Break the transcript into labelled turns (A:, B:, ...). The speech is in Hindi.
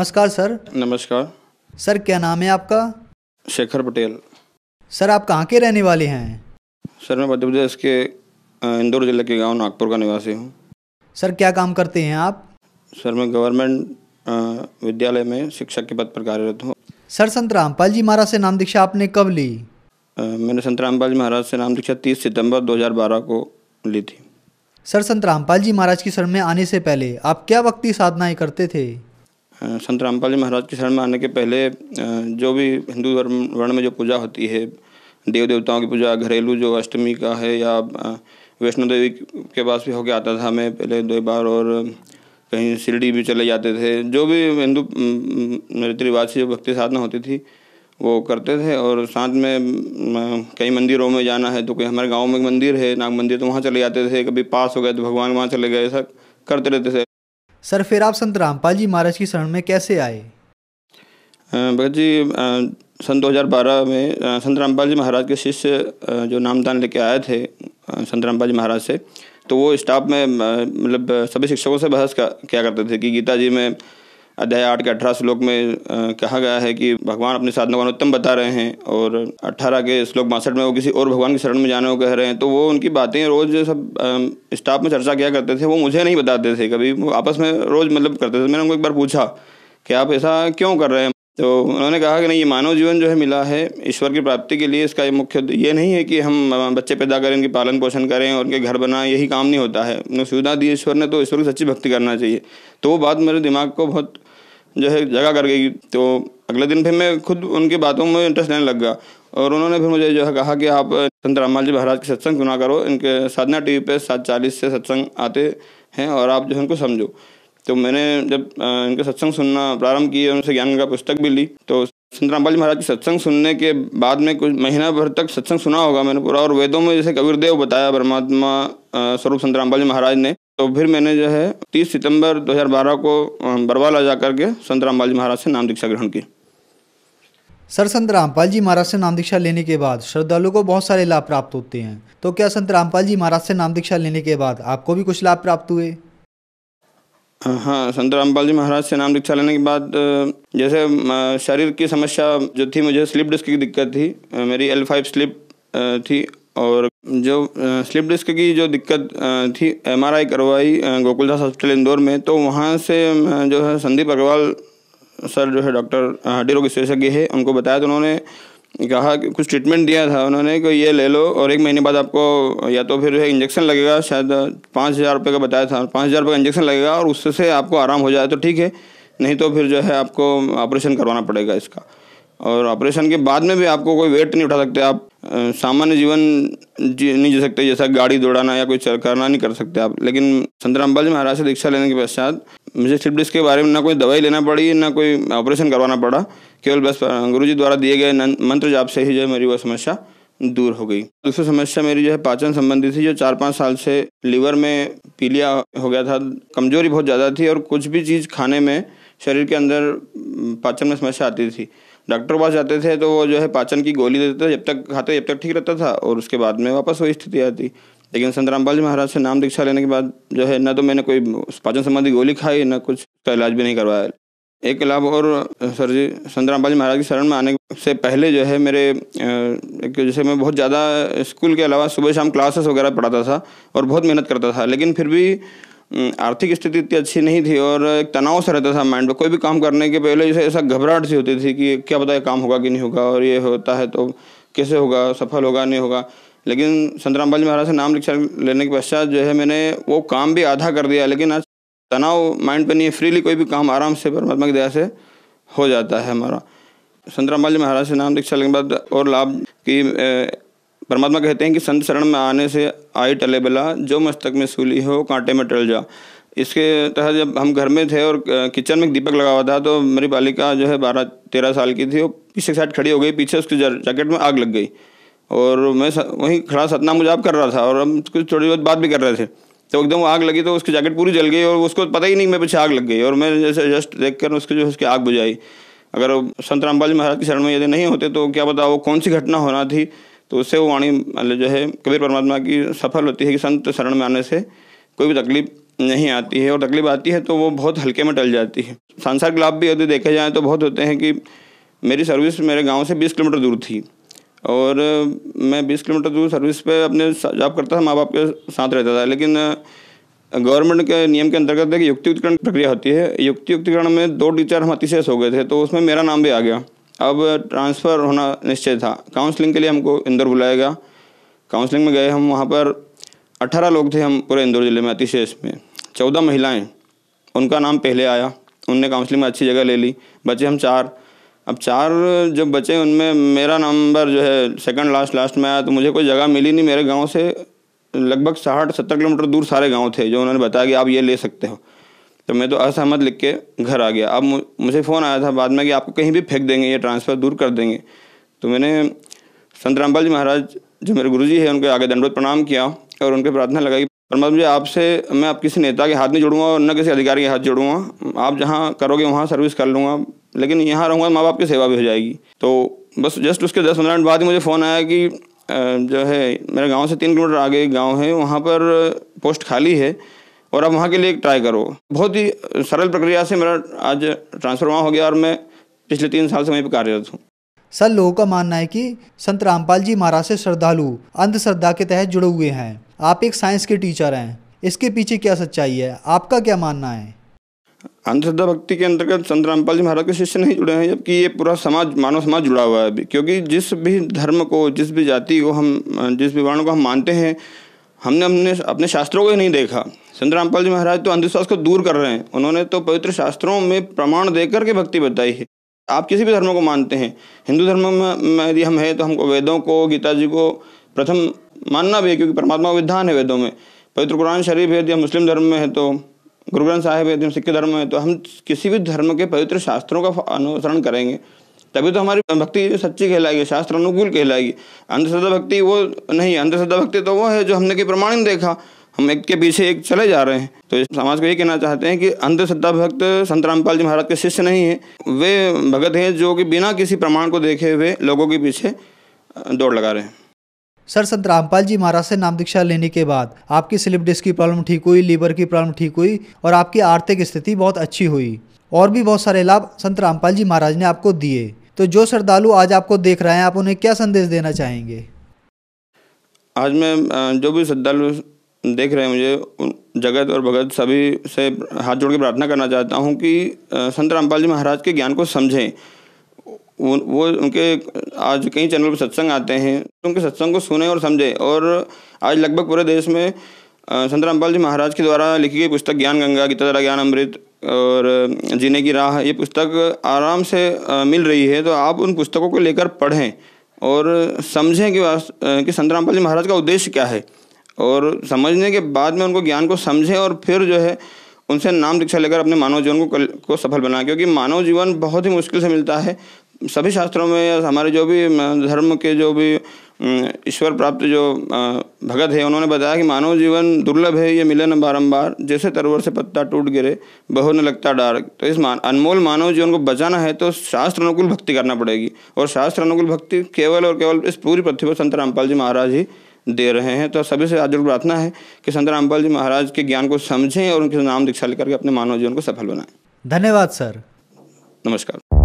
A: नमस्कार सर नमस्कार सर क्या नाम है आपका
B: शेखर पटेल
A: सर आप कहाँ के रहने वाले हैं
B: सर मैं मध्य प्रदेश के इंदौर जिले के गांव नागपुर का निवासी हूँ
A: सर क्या काम करते हैं आप
B: सर मैं गवर्नमेंट विद्यालय में शिक्षक के
A: पद पर कार्यरत हूँ सर संत रामपाल जी महाराज से नाम दीक्षा आपने कब ली
B: मैंने संत रामपाल जी महाराज से नाम दीक्षा तीस सितंबर दो को ली थी
A: सर संत रामपाल जी महाराज की शरण में आने से पहले आप क्या वक्ति साधनाएं करते थे
B: संत रामपाल जी महाराज की शरण में आने के पहले जो भी हिंदू वर्ण में जो पूजा होती है देव देवताओं की पूजा घरेलू जो अष्टमी का है या वैष्णो देवी के पास भी होके आता था मैं पहले दो बार और कहीं शिरडी भी चले जाते थे जो भी हिंदू रीति रिवाज से जो भक्ति साधना होती थी वो करते थे और साथ में कई मंदिरों में जाना है तो कोई हमारे गांव में एक मंदिर है नाग मंदिर तो वहाँ चले जाते थे कभी पास हो गए तो भगवान वहाँ चले गए ऐसा करते रहते थे
A: सर फिर आप संत रामपाल जी महाराज की शरण में कैसे आए
B: भगत जी सन 2012 में संत रामपाल जी महाराज के शिष्य जो नामदान लेके आए थे संत रामपाल जी महाराज से तो वो स्टाफ में मतलब सभी शिक्षकों से बहस किया करते थे कि गीता जी में अध्याय आठ के अठारह श्लोक में कहा गया है कि भगवान अपने साधना को अनुत्तम बता रहे हैं और अट्ठारह के श्लोक बासठ में वो किसी और भगवान की शरण में जाने को कह रहे हैं तो वो उनकी बातें रोज़ सब स्टाफ में चर्चा किया करते थे वो मुझे नहीं बताते थे कभी आपस में रोज़ मतलब करते थे तो मैंने उनको एक बार पूछा कि आप ऐसा क्यों कर रहे हैं तो उन्होंने कहा कि नहीं ये मानव जीवन जो है मिला है ईश्वर की प्राप्ति के लिए इसका ये मुख्य ये नहीं है कि हम बच्चे पैदा करें इनके पालन पोषण करें और उनके घर बनाएं यही काम नहीं होता है उन्हें सुविधा दी ईश्वर ने तो ईश्वर की सच्ची भक्ति करना चाहिए तो वो बात मेरे दिमाग को बहुत जो है जगह कर गई तो अगले दिन फिर मैं खुद उनकी बातों में इंटरेस्ट लेने लग गया और उन्होंने फिर मुझे जो है कहा कि आप संत रामलाल जी महाराज के सत्संग सुना करो इनके साधना टी वी पर सात चालीस से सत्संग आते हैं और आप जो है उनको समझो तो मैंने जब इनके सत्संग सुनना प्रारंभ किए उनसे ज्ञान का पुस्तक भी ली तो संत रामपाल जी महाराज के सत्संग सुनने के बाद में कुछ महीना भर तक सत्संग सुना होगा मैंने पूरा और वेदों में जैसे कबीरदेव बताया परमात्मा स्वरूप संत रामपाल जी महाराज ने तो फिर मैंने जो है 30 सितंबर 2012 को बरवाला जा करके संत रामपाल जी महाराज से नाम दीक्षा ग्रहण की
A: सर संत रामपाल जी महाराज से नाम दीक्षा लेने के बाद श्रद्धालु को बहुत सारे लाभ प्राप्त होते हैं तो क्या संत रामपाल जी महाराज से नाम दीक्षा लेने के बाद आपको भी कुछ लाभ प्राप्त हुए
B: हाँ संत रामपाल जी महाराज से नाम दीक्षा लेने के बाद जैसे शरीर की समस्या जो थी मुझे स्लिप डिस्क की दिक्कत थी मेरी एल फाइव स्लिप थी और जो स्लिप डिस्क की जो दिक्कत थी एम आर आई करवाई गोकुलदास हॉस्पिटल इंदौर में तो वहाँ से जो है संदीप अग्रवाल सर जो है डॉक्टर हड्डी रोग विशेषज्ञ है उनको बताया तो उन्होंने कहा कुछ ट्रीटमेंट दिया था उन्होंने कि ये ले लो और एक महीने बाद आपको या तो फिर इंजेक्शन लगेगा शायद पाँच हज़ार रुपये का बताया था पाँच हज़ार रुपये का इंजेक्शन लगेगा और उससे से आपको आराम हो जाए तो ठीक है नहीं तो फिर जो है आपको ऑपरेशन करवाना पड़ेगा इसका और ऑपरेशन के बाद में भी आपको कोई वेट नहीं उठा सकते आप सामान्य जीवन जी नहीं जी सकते जैसा गाड़ी दौड़ाना या कोई करना नहीं कर सकते आप लेकिन संतराम बल जी महाराज से दीक्षा लेने के पश्चात मुझे स्लिप डिस्क के बारे में ना कोई दवाई लेना पड़ी ना कोई ऑपरेशन करवाना पड़ा केवल बस गुरु जी द्वारा दिए गए मंत्र जाप से ही जो है मेरी वो समस्या दूर हो गई दूसरी समस्या मेरी जो है पाचन संबंधी थी जो चार पाँच साल से लीवर में पीलिया हो गया था कमजोरी बहुत ज़्यादा थी और कुछ भी चीज़ खाने में शरीर के अंदर पाचन में समस्या आती थी डॉक्टर के पास जाते थे तो वो जो है पाचन की गोली देते थे जब तक खाते जब तक ठीक रहता था और उसके बाद में वापस वही स्थिति आती लेकिन संत रामपाल जी महाराज से नाम दीक्षा लेने के बाद जो है ना तो मैंने कोई पाचन संबंधी गोली खाई ना कुछ का इलाज भी नहीं करवाया एक लाभ और सर जी संतराम जी महाराज की शरण में आने से पहले जो है मेरे एक जैसे मैं बहुत ज़्यादा स्कूल के अलावा सुबह शाम क्लासेस वगैरह पढ़ाता था और बहुत मेहनत करता था लेकिन फिर भी आर्थिक स्थिति इतनी अच्छी नहीं थी और एक तनाव सा रहता था माइंड पे कोई भी काम करने के पहले जैसे ऐसा घबराहट सी होती थी कि क्या पता ये काम होगा कि नहीं होगा और ये होता है तो कैसे होगा सफल होगा नहीं होगा लेकिन संतराम जी महाराज से नाम लिखा लेने के पश्चात जो है मैंने वो काम भी आधा कर दिया लेकिन आज तनाव माइंड पे नहीं है फ्रीली कोई भी काम आराम से परमात्मा की दया से हो जाता है हमारा संतरामपाल जी महाराज से नाम दीक्षा लेने के बाद और लाभ की परमात्मा कहते हैं कि संत शरण में आने से आई टले बला जो मस्तक में सूली हो कांटे में टल जा इसके तहत जब हम घर में थे और किचन में दीपक लगा हुआ था तो मेरी बालिका जो है बारह तेरह साल की थी वो पीछे साइड खड़ी हो गई पीछे उसकी जैकेट में आग लग गई और मैं वहीं खड़ा सतनाम आप कर रहा था और हम कुछ थोड़ी बहुत बात भी कर रहे थे तो एकदम आग लगी तो उसकी जैकेट पूरी जल गई और उसको पता ही नहीं मेरे पीछे आग लग गई और मैं जैसे जस्ट देख कर उसकी जो उसकी आग बुझाई अगर संत रामपाल महाराज की शरण में यदि नहीं होते तो क्या पता वो कौन सी घटना होना थी तो उससे वो वाणी मतलब जो है कबीर परमात्मा की सफल होती है कि संत शरण में आने से कोई भी तकलीफ नहीं आती है और तकलीफ आती है तो वो बहुत हल्के में टल जाती है सांसारिक लाभ भी यदि देखे जाएँ तो बहुत होते हैं कि मेरी सर्विस मेरे गाँव से बीस किलोमीटर दूर थी और मैं बीस किलोमीटर दूर सर्विस पे अपने जॉब करता था माँ बाप के साथ रहता था लेकिन गवर्नमेंट के नियम के अंतर्गत एक युक्तियुक्तिकरण प्रक्रिया होती है युक्तियुक्तिकरण में दो टीचर हम अतिशेष हो गए थे तो उसमें मेरा नाम भी आ गया अब ट्रांसफ़र होना निश्चय था काउंसलिंग के लिए हमको इंदौर बुलाया गया काउंसलिंग में गए हम वहाँ पर अठारह लोग थे हम पूरे इंदौर ज़िले में अतिशेष में चौदह महिलाएँ उनका नाम पहले आया उनने काउंसलिंग में अच्छी जगह ले ली बचे हम चार अब चार जो बचे उनमें मेरा नंबर जो है सेकंड लास्ट लास्ट में आया तो मुझे कोई जगह मिली नहीं मेरे गांव से लगभग साठ सत्तर किलोमीटर दूर सारे गांव थे जो उन्होंने बताया कि आप ये ले सकते हो तो मैं तो असहमत लिख के घर आ गया अब मुझे फ़ोन आया था बाद में कि आपको कहीं भी फेंक देंगे ये ट्रांसफ़र दूर कर देंगे तो मैंने संत रामपाल जी महाराज जो मेरे जी है उनके आगे दंडवत प्रणाम किया और उनके प्रार्थना लगाई परमात्मा जी आपसे मैं आप किसी नेता के हाथ नहीं जुड़ूंगा और न किसी अधिकारी के हाथ जुड़ूंगा आप जहाँ करोगे वहाँ सर्विस कर लूँगा लेकिन यहाँ रहूँगा तो माँ बाप की सेवा भी हो जाएगी तो बस जस्ट उसके दस पंद्रह मिनट बाद ही मुझे फ़ोन आया कि जो है मेरे गांव से तीन किलोमीटर आगे एक गाँव है वहाँ पर पोस्ट खाली है और आप वहाँ के लिए ट्राई करो बहुत ही सरल प्रक्रिया से मेरा आज ट्रांसफ़र वहाँ हो गया और मैं पिछले तीन साल से वहीं पर कार्यरत हूँ
A: सर लोगों का मानना है कि संत रामपाल जी महाराज से श्रद्धालु अंधश्रद्धा के तहत जुड़े हुए हैं आप एक साइंस के टीचर हैं इसके पीछे क्या सच्चाई है आपका क्या मानना है
B: अंधश्रद्धा भक्ति के अंतर्गत संत रामपाल जी महाराज के शिष्य नहीं जुड़े हैं जबकि ये पूरा समाज मानव समाज जुड़ा हुआ है अभी क्योंकि जिस भी धर्म को जिस भी जाति को हम जिस भी वर्ण को हम मानते हैं हमने हमने अपने शास्त्रों को ही नहीं देखा संत रामपाल जी महाराज तो अंधविश्वास को दूर कर रहे हैं उन्होंने तो पवित्र शास्त्रों में प्रमाण देकर के भक्ति बताई है आप किसी भी धर्म को मानते हैं हिंदू धर्म में यदि हम हैं तो हमको वेदों को गीता जी को प्रथम मानना भी है क्योंकि परमात्मा का विधान है वेदों में पवित्र कुरान शरीफ है यदि हम मुस्लिम धर्म में है तो गुरु ग्रंथ साहिब एकदम सिख धर्म है तो हम किसी भी धर्म के पवित्र शास्त्रों का अनुसरण करेंगे तभी तो हमारी भक्ति सच्ची कहलाएगी शास्त्र अनुकूल कहलाएगी अंधश्रद्धा भक्ति वो नहीं अंधश्रद्धा भक्ति तो वो है जो हमने कि प्रमाण देखा हम एक के पीछे एक चले जा रहे हैं तो समाज को ये कहना चाहते हैं कि अंधश्रद्धा भक्त संत रामपाल जी महाराज के शिष्य नहीं है वे भगत हैं जो कि बिना किसी प्रमाण को देखे हुए लोगों के पीछे दौड़ लगा रहे हैं सर
A: संत रामपाल जी महाराज से नाम दीक्षा लेने के बाद आपकी स्लिप डिस्क की प्रॉब्लम ठीक हुई लीवर की प्रॉब्लम ठीक हुई और आपकी आर्थिक स्थिति बहुत अच्छी हुई और भी बहुत सारे लाभ संत रामपाल जी महाराज ने आपको दिए तो जो श्रद्धालु आज आपको देख रहे हैं आप उन्हें क्या संदेश देना चाहेंगे
B: आज मैं जो भी श्रद्धालु देख रहे हैं मुझे जगत और भगत सभी से हाथ जोड़ के प्रार्थना करना चाहता हूँ कि संत रामपाल जी महाराज के ज्ञान को समझें वो उनके आज कई चैनल पर सत्संग आते हैं तो उनके सत्संग को सुने और समझे और आज लगभग पूरे देश में संत रामपाल जी महाराज के द्वारा लिखी गई पुस्तक ज्ञान गंगा गीता द्वारा ज्ञान अमृत और जीने की राह ये पुस्तक आराम से मिल रही है तो आप उन पुस्तकों को लेकर पढ़ें और समझें कि कि संत रामपाल जी महाराज का उद्देश्य क्या है और समझने के बाद में उनको ज्ञान को समझें और फिर जो है उनसे नाम दीक्षा लेकर अपने मानव जीवन को को सफल बनाए क्योंकि मानव जीवन बहुत ही मुश्किल से मिलता है सभी शास्त्रों में या हमारे जो भी धर्म के जो भी ईश्वर प्राप्त जो भगत है उन्होंने बताया कि मानव जीवन दुर्लभ है ये मिलन बारंबार जैसे तरवर से पत्ता टूट गिरे बहुत न लगता डार तो इस मान अनमोल मानव जीवन को बचाना है तो शास्त्र अनुकूल भक्ति करना पड़ेगी और शास्त्र अनुकूल भक्ति केवल और केवल इस पूरी पृथ्वी पर संत रामपाल जी महाराज ही दे रहे हैं तो सभी से आज प्रार्थना है कि संत रामपाल जी महाराज के ज्ञान को समझें और उनके नाम दीक्षा लेकर के अपने मानव जीवन को सफल बनाएं
A: धन्यवाद सर
B: नमस्कार